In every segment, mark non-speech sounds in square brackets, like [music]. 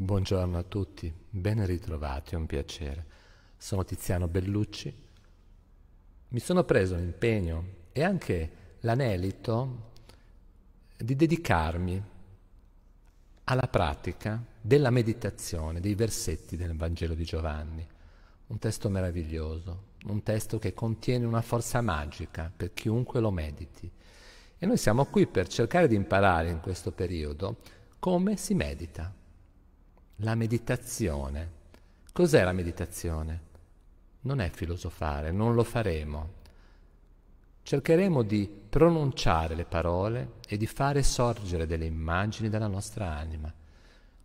Buongiorno a tutti, ben ritrovati, è un piacere. Sono Tiziano Bellucci. Mi sono preso l'impegno e anche l'anelito di dedicarmi alla pratica della meditazione dei versetti del Vangelo di Giovanni. Un testo meraviglioso, un testo che contiene una forza magica per chiunque lo mediti. E noi siamo qui per cercare di imparare in questo periodo come si medita, la meditazione. Cos'è la meditazione? Non è filosofare, non lo faremo. Cercheremo di pronunciare le parole e di fare sorgere delle immagini dalla nostra anima.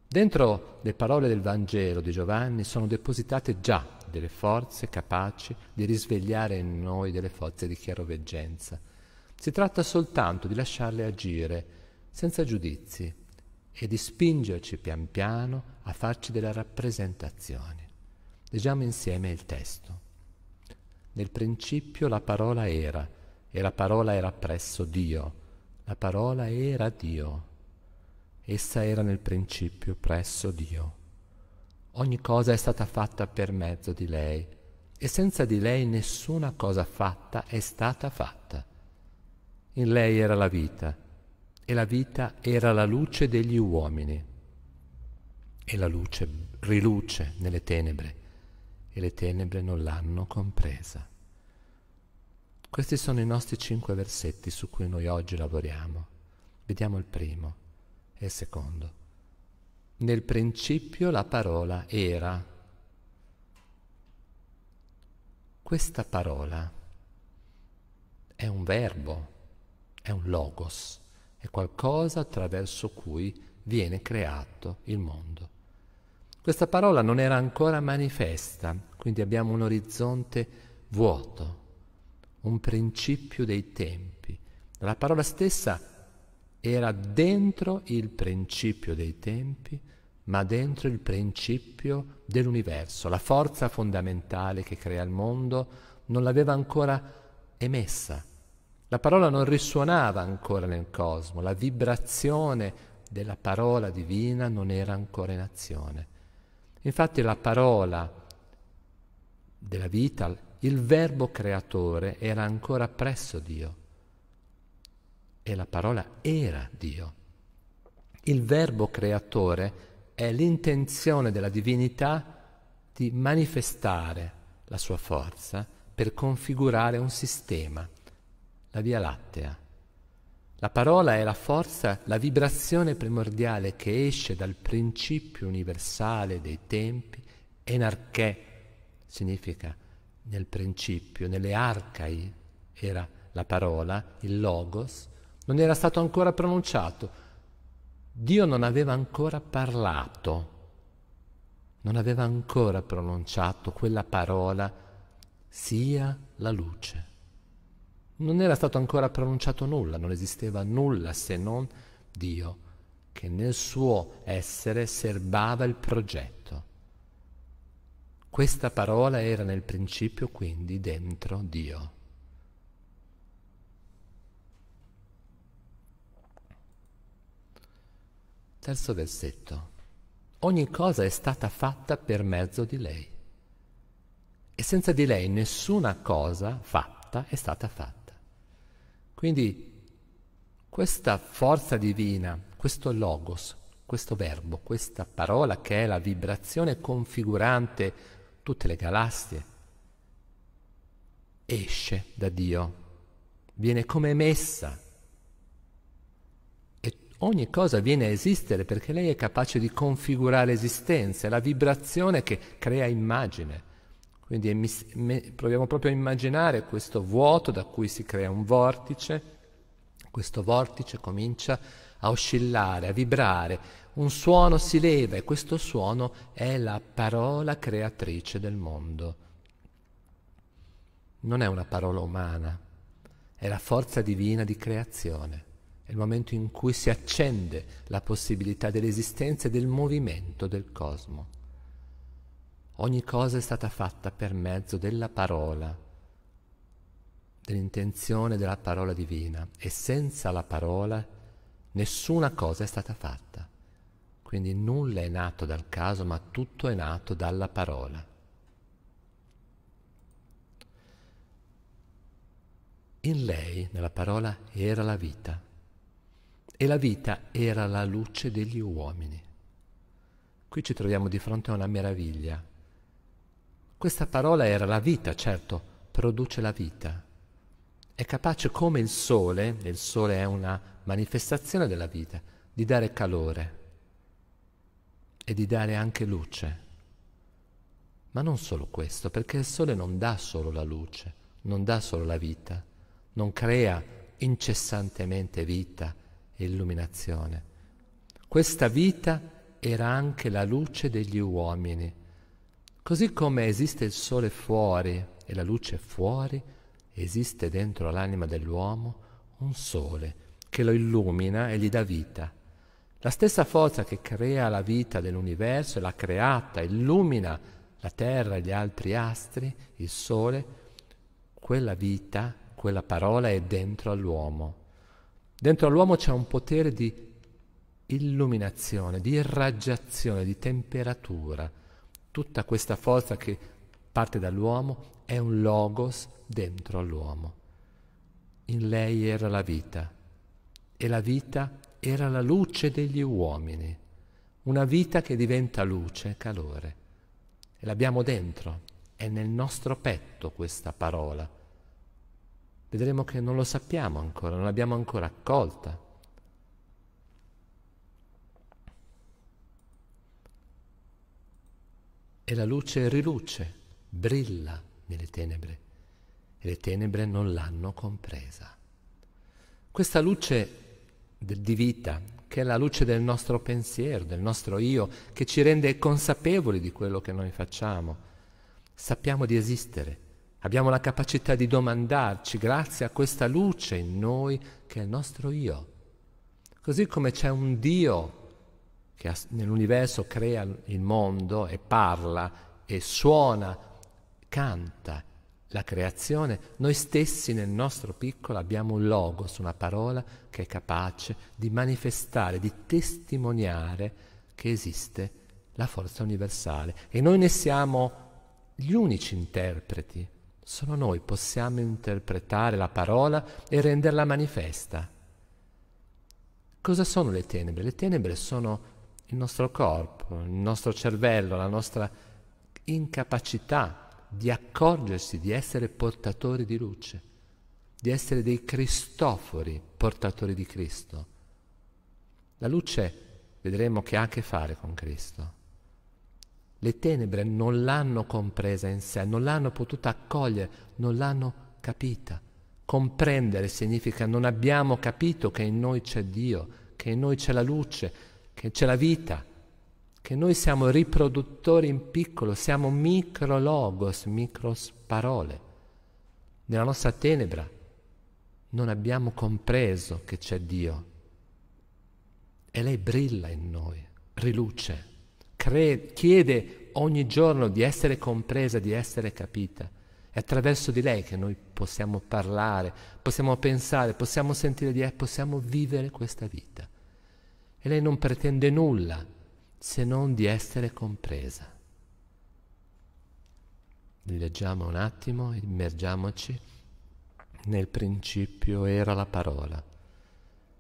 Dentro le parole del Vangelo di Giovanni sono depositate già delle forze capaci di risvegliare in noi delle forze di chiaroveggenza. Si tratta soltanto di lasciarle agire, senza giudizi, e di spingerci pian piano a farci delle rappresentazioni. Leggiamo insieme il testo. Nel principio la parola era, e la parola era presso Dio. La parola era Dio. Essa era nel principio presso Dio. Ogni cosa è stata fatta per mezzo di lei, e senza di lei nessuna cosa fatta è stata fatta. In lei era la vita, e la vita era la luce degli uomini. E la luce riluce nelle tenebre e le tenebre non l'hanno compresa. Questi sono i nostri cinque versetti su cui noi oggi lavoriamo. Vediamo il primo e il secondo. Nel principio la parola era. Questa parola è un verbo, è un logos è qualcosa attraverso cui viene creato il mondo. Questa parola non era ancora manifesta, quindi abbiamo un orizzonte vuoto, un principio dei tempi. La parola stessa era dentro il principio dei tempi, ma dentro il principio dell'universo. La forza fondamentale che crea il mondo non l'aveva ancora emessa, la parola non risuonava ancora nel cosmo, la vibrazione della parola divina non era ancora in azione. Infatti la parola della vita, il verbo creatore era ancora presso Dio e la parola era Dio. Il verbo creatore è l'intenzione della divinità di manifestare la sua forza per configurare un sistema la Via Lattea. La parola è la forza, la vibrazione primordiale che esce dal principio universale dei tempi, enarchè significa nel principio, nelle arcai era la parola, il logos, non era stato ancora pronunciato, Dio non aveva ancora parlato, non aveva ancora pronunciato quella parola, sia la luce. Non era stato ancora pronunciato nulla, non esisteva nulla se non Dio, che nel suo essere serbava il progetto. Questa parola era nel principio quindi dentro Dio. Terzo versetto. Ogni cosa è stata fatta per mezzo di lei e senza di lei nessuna cosa fatta è stata fatta. Quindi questa forza divina, questo logos, questo verbo, questa parola che è la vibrazione configurante tutte le galassie, esce da Dio, viene come emessa e ogni cosa viene a esistere perché lei è capace di configurare esistenza, è la vibrazione che crea immagine quindi proviamo proprio a immaginare questo vuoto da cui si crea un vortice, questo vortice comincia a oscillare, a vibrare, un suono si leva e questo suono è la parola creatrice del mondo. Non è una parola umana, è la forza divina di creazione, è il momento in cui si accende la possibilità dell'esistenza e del movimento del cosmo. Ogni cosa è stata fatta per mezzo della parola, dell'intenzione della parola divina e senza la parola nessuna cosa è stata fatta. Quindi nulla è nato dal caso, ma tutto è nato dalla parola. In lei, nella parola, era la vita e la vita era la luce degli uomini. Qui ci troviamo di fronte a una meraviglia questa parola era la vita, certo, produce la vita. È capace come il sole, e il sole è una manifestazione della vita, di dare calore e di dare anche luce. Ma non solo questo, perché il sole non dà solo la luce, non dà solo la vita, non crea incessantemente vita e illuminazione. Questa vita era anche la luce degli uomini Così come esiste il sole fuori e la luce fuori, esiste dentro l'anima dell'uomo un sole che lo illumina e gli dà vita. La stessa forza che crea la vita dell'universo, e l'ha creata, illumina la Terra e gli altri astri, il Sole, quella vita, quella parola è dentro all'uomo. Dentro all'uomo c'è un potere di illuminazione, di irraggiazione, di temperatura Tutta questa forza che parte dall'uomo è un logos dentro all'uomo. In lei era la vita e la vita era la luce degli uomini, una vita che diventa luce, calore. E l'abbiamo dentro, è nel nostro petto questa parola. Vedremo che non lo sappiamo ancora, non l'abbiamo ancora accolta, e la luce riluce, brilla nelle tenebre e le tenebre non l'hanno compresa. Questa luce di vita, che è la luce del nostro pensiero, del nostro io, che ci rende consapevoli di quello che noi facciamo, sappiamo di esistere, abbiamo la capacità di domandarci grazie a questa luce in noi che è il nostro io. Così come c'è un Dio che nell'universo crea il mondo e parla e suona, canta la creazione, noi stessi nel nostro piccolo abbiamo un logos, una parola che è capace di manifestare, di testimoniare che esiste la forza universale e noi ne siamo gli unici interpreti. Solo noi possiamo interpretare la parola e renderla manifesta. Cosa sono le tenebre? Le tenebre sono il nostro corpo, il nostro cervello, la nostra incapacità di accorgersi, di essere portatori di luce, di essere dei cristofori portatori di Cristo. La luce vedremo che ha a che fare con Cristo. Le tenebre non l'hanno compresa in sé, non l'hanno potuta accogliere, non l'hanno capita. Comprendere significa non abbiamo capito che in noi c'è Dio, che in noi c'è la luce, che c'è la vita, che noi siamo riproduttori in piccolo, siamo micrologos, micros parole. Nella nostra tenebra non abbiamo compreso che c'è Dio e lei brilla in noi, riluce, cre- chiede ogni giorno di essere compresa, di essere capita. È attraverso di lei che noi possiamo parlare, possiamo pensare, possiamo sentire di lei, eh, possiamo vivere questa vita e lei non pretende nulla se non di essere compresa. Leggiamo un attimo, immergiamoci nel principio era la parola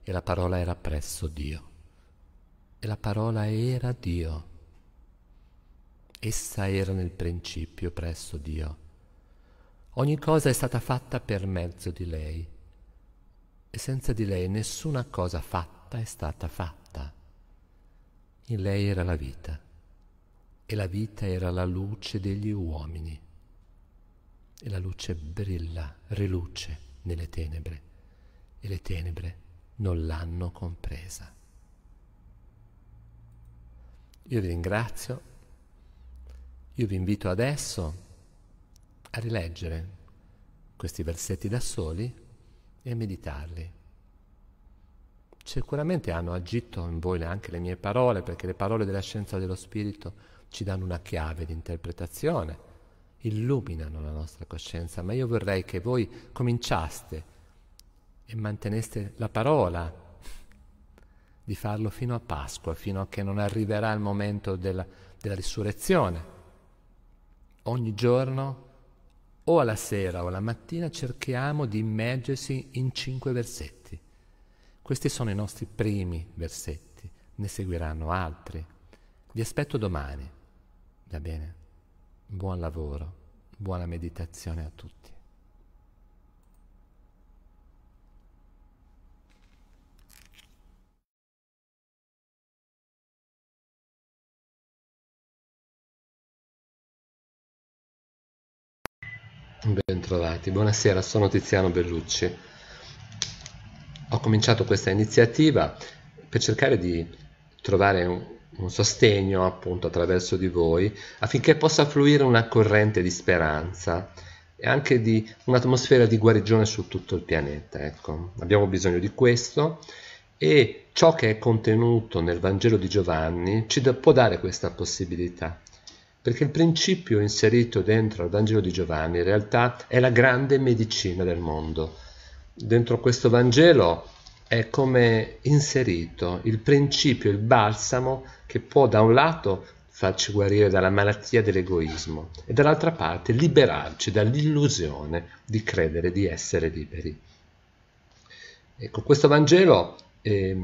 e la parola era presso Dio e la parola era Dio. Essa era nel principio presso Dio. Ogni cosa è stata fatta per mezzo di lei e senza di lei nessuna cosa fatta fatta è stata fatta. In lei era la vita e la vita era la luce degli uomini e la luce brilla, riluce nelle tenebre e le tenebre non l'hanno compresa. Io vi ringrazio, io vi invito adesso a rileggere questi versetti da soli e a meditarli. Sicuramente hanno agito in voi anche le mie parole, perché le parole della scienza dello spirito ci danno una chiave di interpretazione, illuminano la nostra coscienza, ma io vorrei che voi cominciaste e manteneste la parola [laughs] di farlo fino a Pasqua, fino a che non arriverà il momento della, della risurrezione. Ogni giorno, o alla sera o alla mattina, cerchiamo di immergersi in cinque versetti questi sono i nostri primi versetti, ne seguiranno altri. Vi aspetto domani. Va bene? Buon lavoro, buona meditazione a tutti. Bentrovati, buonasera, sono Tiziano Bellucci ho cominciato questa iniziativa per cercare di trovare un, un sostegno appunto attraverso di voi affinché possa fluire una corrente di speranza e anche di un'atmosfera di guarigione su tutto il pianeta. Ecco. Abbiamo bisogno di questo e ciò che è contenuto nel Vangelo di Giovanni ci da, può dare questa possibilità, perché il principio inserito dentro al Vangelo di Giovanni in realtà è la grande medicina del mondo, dentro questo Vangelo è come inserito il principio, il balsamo che può da un lato farci guarire dalla malattia dell'egoismo e dall'altra parte liberarci dall'illusione di credere di essere liberi. Ecco, questo Vangelo eh,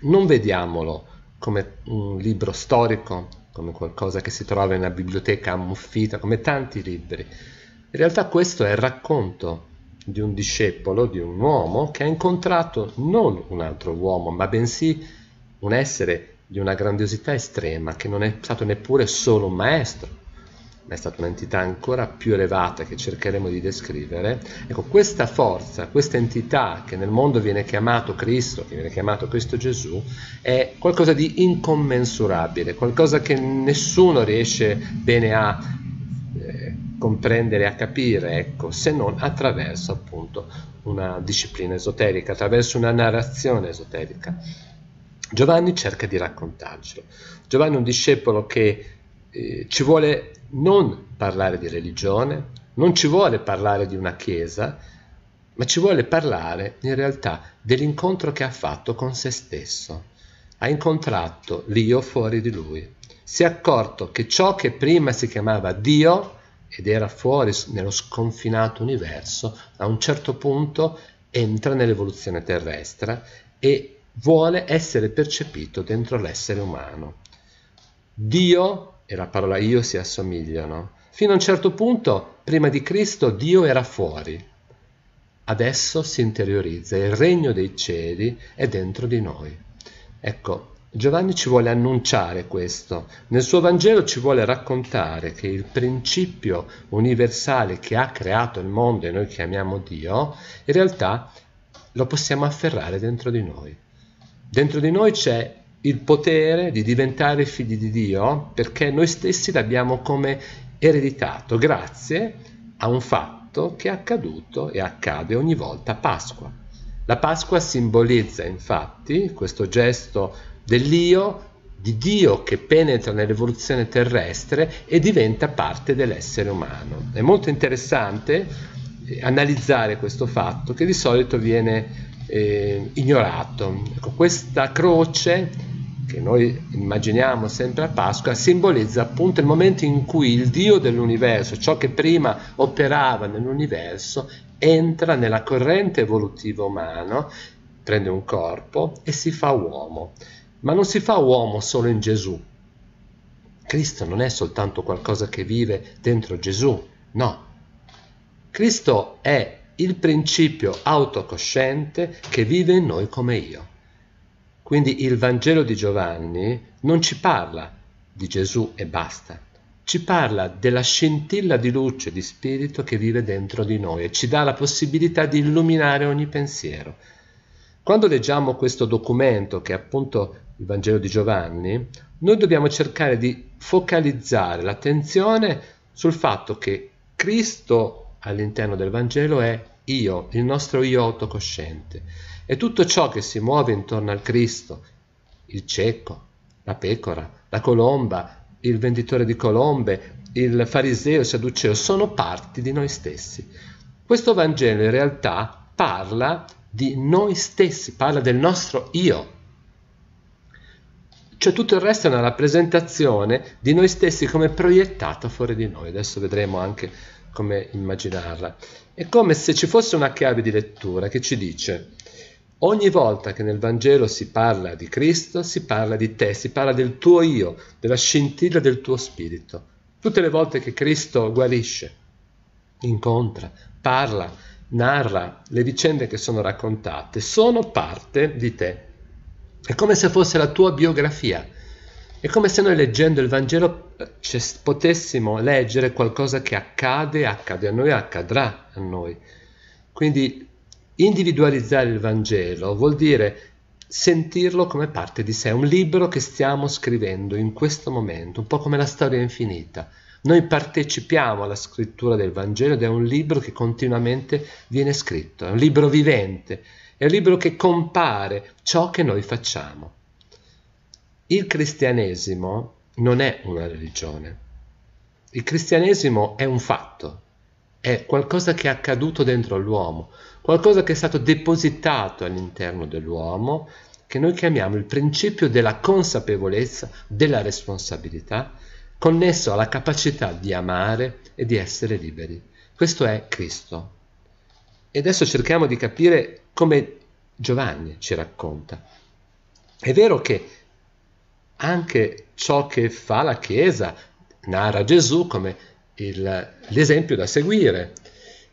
non vediamolo come un libro storico, come qualcosa che si trova in una biblioteca ammuffita, come tanti libri. In realtà questo è il racconto di un discepolo, di un uomo che ha incontrato non un altro uomo, ma bensì un essere di una grandiosità estrema, che non è stato neppure solo un maestro, ma è stata un'entità ancora più elevata che cercheremo di descrivere. Ecco, questa forza, questa entità che nel mondo viene chiamato Cristo, che viene chiamato Cristo Gesù, è qualcosa di incommensurabile, qualcosa che nessuno riesce bene a comprendere a capire, ecco, se non attraverso appunto una disciplina esoterica, attraverso una narrazione esoterica. Giovanni cerca di raccontarcelo. Giovanni è un discepolo che eh, ci vuole non parlare di religione, non ci vuole parlare di una chiesa, ma ci vuole parlare in realtà dell'incontro che ha fatto con se stesso. Ha incontrato l'io fuori di lui. Si è accorto che ciò che prima si chiamava Dio ed era fuori nello sconfinato universo, a un certo punto entra nell'evoluzione terrestre e vuole essere percepito dentro l'essere umano. Dio e la parola io si assomigliano. Fino a un certo punto, prima di Cristo, Dio era fuori. Adesso si interiorizza, il regno dei cieli è dentro di noi. Ecco, Giovanni ci vuole annunciare questo, nel suo Vangelo ci vuole raccontare che il principio universale che ha creato il mondo e noi chiamiamo Dio, in realtà lo possiamo afferrare dentro di noi. Dentro di noi c'è il potere di diventare figli di Dio perché noi stessi l'abbiamo come ereditato grazie a un fatto che è accaduto e accade ogni volta a Pasqua. La Pasqua simbolizza infatti questo gesto dell'io, di Dio che penetra nell'evoluzione terrestre e diventa parte dell'essere umano. È molto interessante eh, analizzare questo fatto che di solito viene eh, ignorato. Ecco, questa croce che noi immaginiamo sempre a Pasqua, simbolizza appunto il momento in cui il Dio dell'universo, ciò che prima operava nell'universo, entra nella corrente evolutiva umana, prende un corpo e si fa uomo. Ma non si fa uomo solo in Gesù. Cristo non è soltanto qualcosa che vive dentro Gesù, no. Cristo è il principio autocosciente che vive in noi come io. Quindi il Vangelo di Giovanni non ci parla di Gesù e basta, ci parla della scintilla di luce, di spirito che vive dentro di noi e ci dà la possibilità di illuminare ogni pensiero. Quando leggiamo questo documento che appunto il Vangelo di Giovanni, noi dobbiamo cercare di focalizzare l'attenzione sul fatto che Cristo all'interno del Vangelo è io, il nostro io autocosciente. E tutto ciò che si muove intorno al Cristo, il cieco, la pecora, la colomba, il venditore di colombe, il fariseo, il saduceo, sono parti di noi stessi. Questo Vangelo in realtà parla di noi stessi, parla del nostro io cioè tutto il resto è una rappresentazione di noi stessi come proiettata fuori di noi. Adesso vedremo anche come immaginarla. È come se ci fosse una chiave di lettura che ci dice ogni volta che nel Vangelo si parla di Cristo, si parla di te, si parla del tuo io, della scintilla del tuo spirito. Tutte le volte che Cristo guarisce, incontra, parla, narra le vicende che sono raccontate, sono parte di te. È come se fosse la tua biografia. È come se noi leggendo il Vangelo eh, potessimo leggere qualcosa che accade, accade a noi, accadrà a noi. Quindi individualizzare il Vangelo vuol dire sentirlo come parte di sé, un libro che stiamo scrivendo in questo momento, un po' come la storia infinita. Noi partecipiamo alla scrittura del Vangelo ed è un libro che continuamente viene scritto, è un libro vivente è un libro che compare ciò che noi facciamo. Il cristianesimo non è una religione. Il cristianesimo è un fatto, è qualcosa che è accaduto dentro l'uomo, qualcosa che è stato depositato all'interno dell'uomo, che noi chiamiamo il principio della consapevolezza, della responsabilità, connesso alla capacità di amare e di essere liberi. Questo è Cristo. E adesso cerchiamo di capire come Giovanni ci racconta. È vero che anche ciò che fa la Chiesa narra Gesù come il, l'esempio da seguire.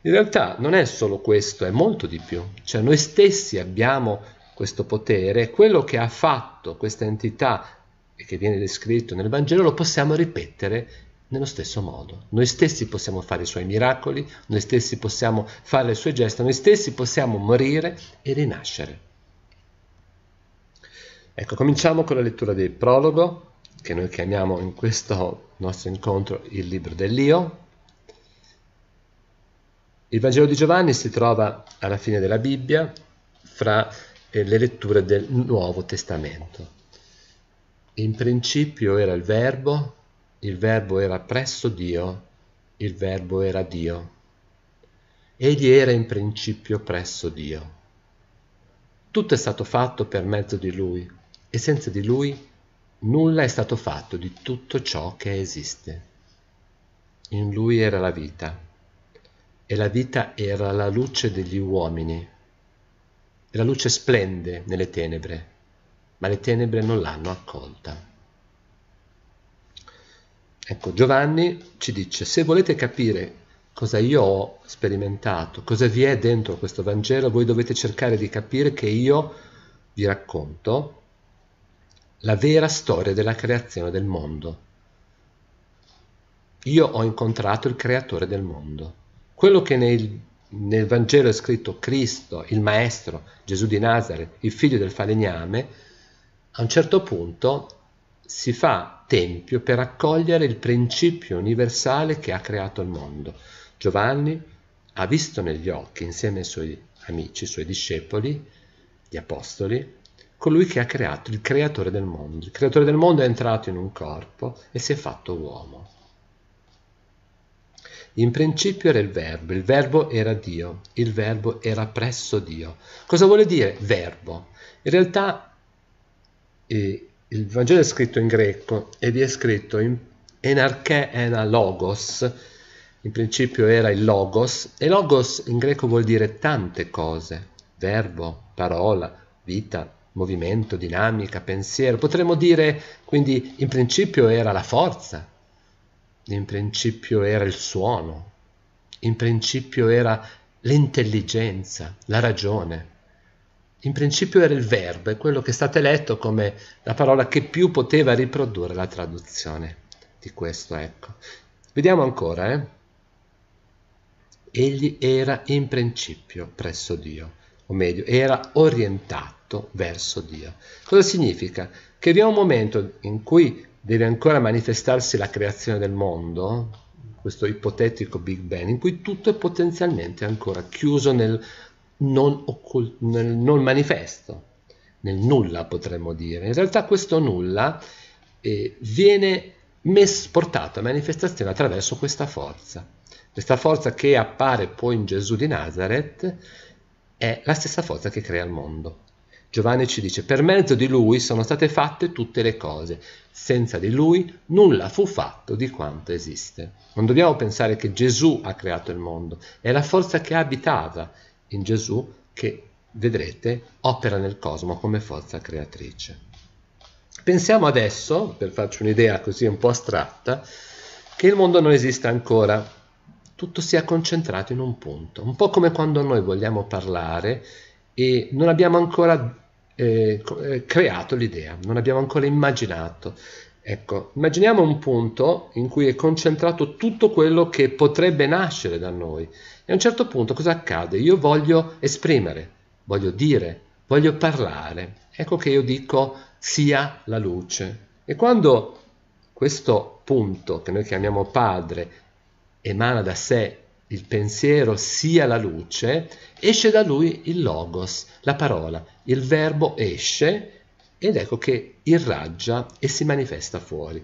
In realtà non è solo questo, è molto di più. Cioè noi stessi abbiamo questo potere, quello che ha fatto questa entità e che viene descritto nel Vangelo lo possiamo ripetere nello stesso modo, noi stessi possiamo fare i suoi miracoli, noi stessi possiamo fare le sue gesta, noi stessi possiamo morire e rinascere. Ecco, cominciamo con la lettura del prologo, che noi chiamiamo in questo nostro incontro il libro dell'Io. Il Vangelo di Giovanni si trova alla fine della Bibbia, fra eh, le letture del Nuovo Testamento. In principio era il Verbo, il Verbo era presso Dio, il Verbo era Dio. Egli era in principio presso Dio. Tutto è stato fatto per mezzo di Lui e senza di Lui nulla è stato fatto di tutto ciò che esiste. In Lui era la vita e la vita era la luce degli uomini. E la luce splende nelle tenebre, ma le tenebre non l'hanno accolta. Ecco, Giovanni ci dice, se volete capire cosa io ho sperimentato, cosa vi è dentro questo Vangelo, voi dovete cercare di capire che io vi racconto la vera storia della creazione del mondo. Io ho incontrato il creatore del mondo. Quello che nel, nel Vangelo è scritto Cristo, il Maestro, Gesù di Nazare, il figlio del falegname, a un certo punto si fa tempio per accogliere il principio universale che ha creato il mondo. Giovanni ha visto negli occhi, insieme ai suoi amici, i suoi discepoli, gli apostoli, colui che ha creato, il creatore del mondo. Il creatore del mondo è entrato in un corpo e si è fatto uomo. In principio era il verbo, il verbo era Dio, il verbo era presso Dio. Cosa vuole dire verbo? In realtà eh, il Vangelo è scritto in greco e vi è scritto in enarche ena logos, in principio era il logos, e logos in greco vuol dire tante cose, verbo, parola, vita, movimento, dinamica, pensiero. Potremmo dire quindi in principio era la forza, in principio era il suono, in principio era l'intelligenza, la ragione in principio era il verbo, è quello che state letto come la parola che più poteva riprodurre la traduzione di questo. Ecco. Vediamo ancora. Eh? Egli era in principio presso Dio, o meglio, era orientato verso Dio. Cosa significa? Che vi è un momento in cui deve ancora manifestarsi la creazione del mondo, questo ipotetico Big Bang, in cui tutto è potenzialmente ancora chiuso nel non, occult- nel non manifesto, nel nulla potremmo dire. In realtà questo nulla eh, viene mes- portato a manifestazione attraverso questa forza. Questa forza che appare poi in Gesù di Nazareth è la stessa forza che crea il mondo. Giovanni ci dice, per mezzo di lui sono state fatte tutte le cose, senza di lui nulla fu fatto di quanto esiste. Non dobbiamo pensare che Gesù ha creato il mondo, è la forza che abitava, in Gesù che vedrete opera nel cosmo come forza creatrice. Pensiamo adesso, per farci un'idea così un po' astratta, che il mondo non esista ancora, tutto sia concentrato in un punto, un po' come quando noi vogliamo parlare e non abbiamo ancora eh, eh, creato l'idea, non abbiamo ancora immaginato. Ecco, immaginiamo un punto in cui è concentrato tutto quello che potrebbe nascere da noi e a un certo punto cosa accade? Io voglio esprimere, voglio dire, voglio parlare. Ecco che io dico sia la luce. E quando questo punto che noi chiamiamo padre emana da sé il pensiero sia la luce, esce da lui il logos, la parola, il verbo esce ed ecco che irraggia e si manifesta fuori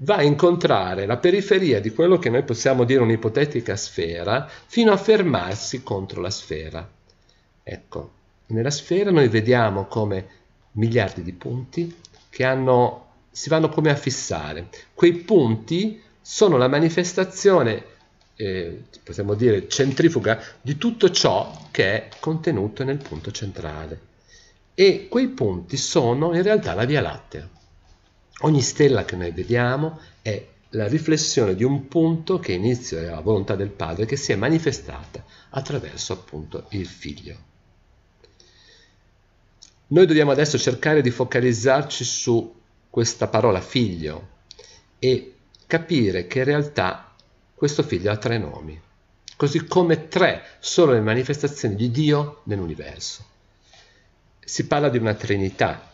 va a incontrare la periferia di quello che noi possiamo dire un'ipotetica sfera fino a fermarsi contro la sfera. Ecco, nella sfera noi vediamo come miliardi di punti che hanno, si vanno come a fissare. Quei punti sono la manifestazione, eh, possiamo dire, centrifuga di tutto ciò che è contenuto nel punto centrale. E quei punti sono in realtà la Via Lattea. Ogni stella che noi vediamo è la riflessione di un punto che inizia dalla volontà del padre che si è manifestata attraverso appunto il figlio. Noi dobbiamo adesso cercare di focalizzarci su questa parola figlio e capire che in realtà questo figlio ha tre nomi, così come tre sono le manifestazioni di Dio nell'universo. Si parla di una Trinità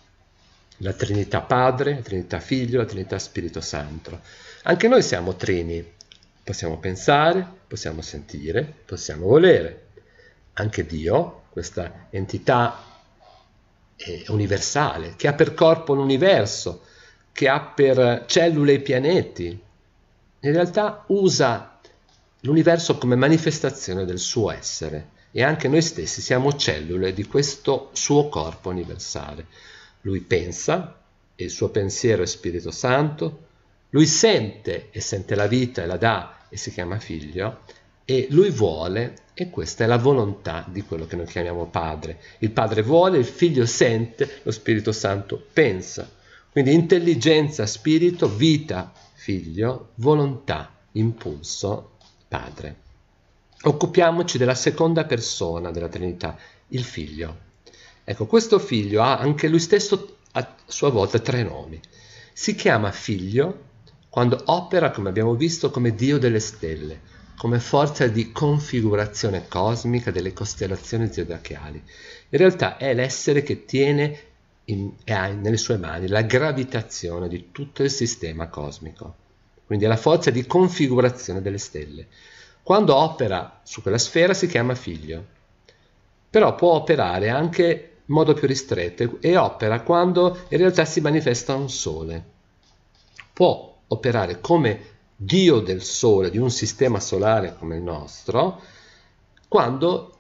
la Trinità Padre, la Trinità Figlio, la Trinità Spirito Santo. Anche noi siamo trini, possiamo pensare, possiamo sentire, possiamo volere. Anche Dio, questa entità eh, universale, che ha per corpo l'universo, che ha per cellule i pianeti, in realtà usa l'universo come manifestazione del suo essere e anche noi stessi siamo cellule di questo suo corpo universale. Lui pensa e il suo pensiero è Spirito Santo, lui sente e sente la vita e la dà e si chiama figlio e lui vuole e questa è la volontà di quello che noi chiamiamo padre. Il padre vuole, il figlio sente, lo Spirito Santo pensa. Quindi intelligenza, spirito, vita, figlio, volontà, impulso, padre. Occupiamoci della seconda persona della Trinità, il figlio. Ecco, questo figlio ha anche lui stesso a sua volta tre nomi. Si chiama figlio quando opera, come abbiamo visto, come Dio delle stelle, come forza di configurazione cosmica delle costellazioni zodiacali. In realtà è l'essere che tiene in, e ha nelle sue mani la gravitazione di tutto il sistema cosmico. Quindi è la forza di configurazione delle stelle. Quando opera su quella sfera si chiama figlio, però può operare anche modo più ristretto e opera quando in realtà si manifesta un sole. Può operare come dio del sole di un sistema solare come il nostro quando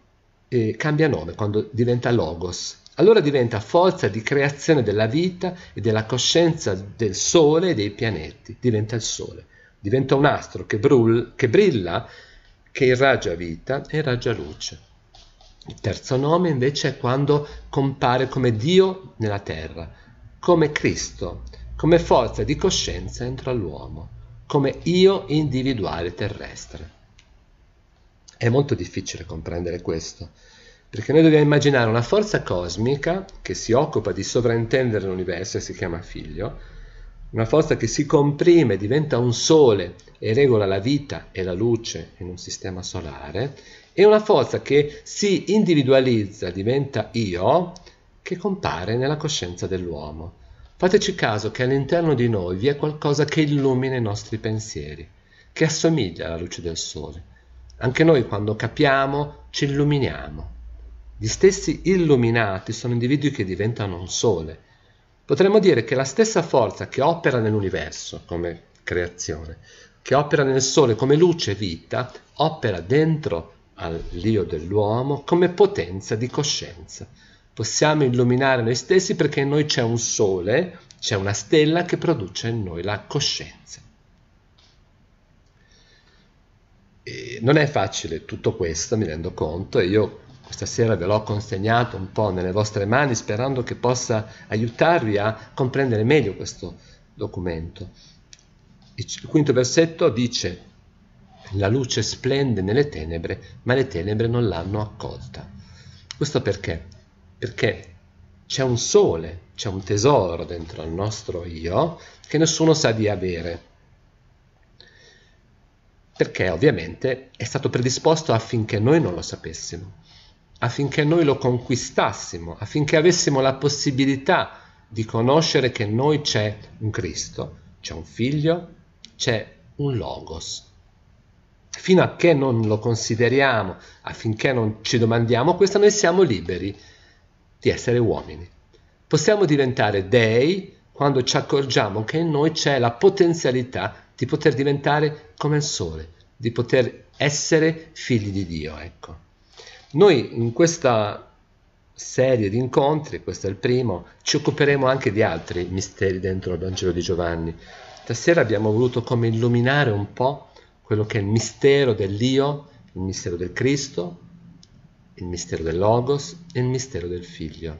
eh, cambia nome, quando diventa logos. Allora diventa forza di creazione della vita e della coscienza del sole e dei pianeti, diventa il sole, diventa un astro che, brul- che brilla, che irraggia vita e irraggia luce. Il terzo nome invece è quando compare come Dio nella terra, come Cristo, come forza di coscienza entro all'uomo, come io individuale terrestre. È molto difficile comprendere questo, perché noi dobbiamo immaginare una forza cosmica che si occupa di sovraintendere l'universo e si chiama figlio, una forza che si comprime, diventa un sole e regola la vita e la luce in un sistema solare, è una forza che si individualizza, diventa io, che compare nella coscienza dell'uomo. Fateci caso che all'interno di noi vi è qualcosa che illumina i nostri pensieri, che assomiglia alla luce del sole. Anche noi quando capiamo ci illuminiamo. Gli stessi illuminati sono individui che diventano un sole. Potremmo dire che la stessa forza che opera nell'universo come creazione, che opera nel sole come luce e vita, opera dentro di all'io dell'uomo come potenza di coscienza. Possiamo illuminare noi stessi perché in noi c'è un sole, c'è una stella che produce in noi la coscienza. E non è facile tutto questo, mi rendo conto, e io questa sera ve l'ho consegnato un po' nelle vostre mani sperando che possa aiutarvi a comprendere meglio questo documento. Il quinto versetto dice la luce splende nelle tenebre, ma le tenebre non l'hanno accolta. Questo perché? Perché c'è un sole, c'è un tesoro dentro al nostro io che nessuno sa di avere. Perché ovviamente è stato predisposto affinché noi non lo sapessimo, affinché noi lo conquistassimo, affinché avessimo la possibilità di conoscere che in noi c'è un Cristo, c'è un figlio, c'è un Logos, fino a che non lo consideriamo, affinché non ci domandiamo questo, noi siamo liberi di essere uomini. Possiamo diventare dei quando ci accorgiamo che in noi c'è la potenzialità di poter diventare come il sole, di poter essere figli di Dio. Ecco. Noi in questa serie di incontri, questo è il primo, ci occuperemo anche di altri misteri dentro il Vangelo di Giovanni. Stasera abbiamo voluto come illuminare un po' quello che è il mistero dell'io, il mistero del Cristo, il mistero del Logos e il mistero del Figlio.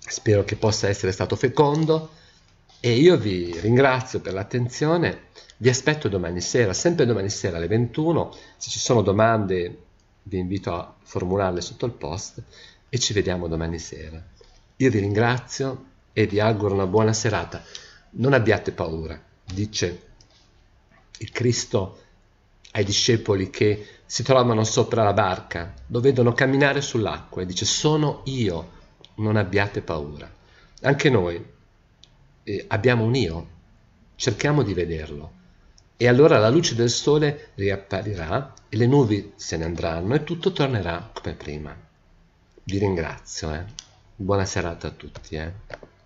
Spero che possa essere stato fecondo e io vi ringrazio per l'attenzione, vi aspetto domani sera, sempre domani sera alle 21, se ci sono domande vi invito a formularle sotto il post e ci vediamo domani sera. Io vi ringrazio e vi auguro una buona serata. Non abbiate paura, dice il Cristo ai discepoli che si trovano sopra la barca, lo vedono camminare sull'acqua e dice sono io, non abbiate paura. Anche noi eh, abbiamo un io, cerchiamo di vederlo. E allora la luce del sole riapparirà e le nubi se ne andranno e tutto tornerà come prima. Vi ringrazio, eh. buona serata a tutti. Eh.